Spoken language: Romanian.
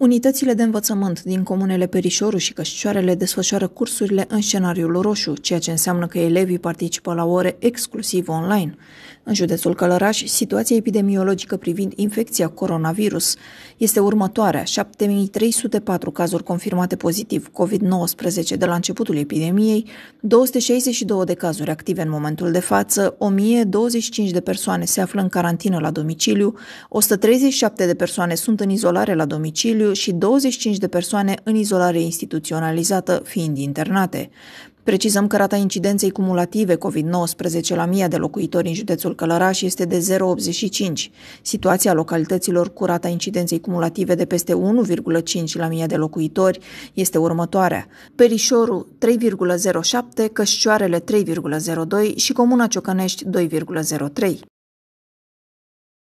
Unitățile de învățământ din comunele Perișoru și Cășcioarele desfășoară cursurile în scenariul roșu, ceea ce înseamnă că elevii participă la ore exclusiv online. În județul Călăraș, situația epidemiologică privind infecția coronavirus este următoarea. 7304 cazuri confirmate pozitiv COVID-19 de la începutul epidemiei, 262 de cazuri active în momentul de față, 1025 de persoane se află în carantină la domiciliu, 137 de persoane sunt în izolare la domiciliu, și 25 de persoane în izolare instituționalizată, fiind internate. Precizăm că rata incidenței cumulative COVID-19 la 1000 de locuitori în județul Călăraș este de 0,85. Situația localităților cu rata incidenței cumulative de peste 1,5 la 1000 de locuitori este următoarea. Perișorul 3,07, Cășcioarele 3,02 și Comuna Ciocănești 2,03.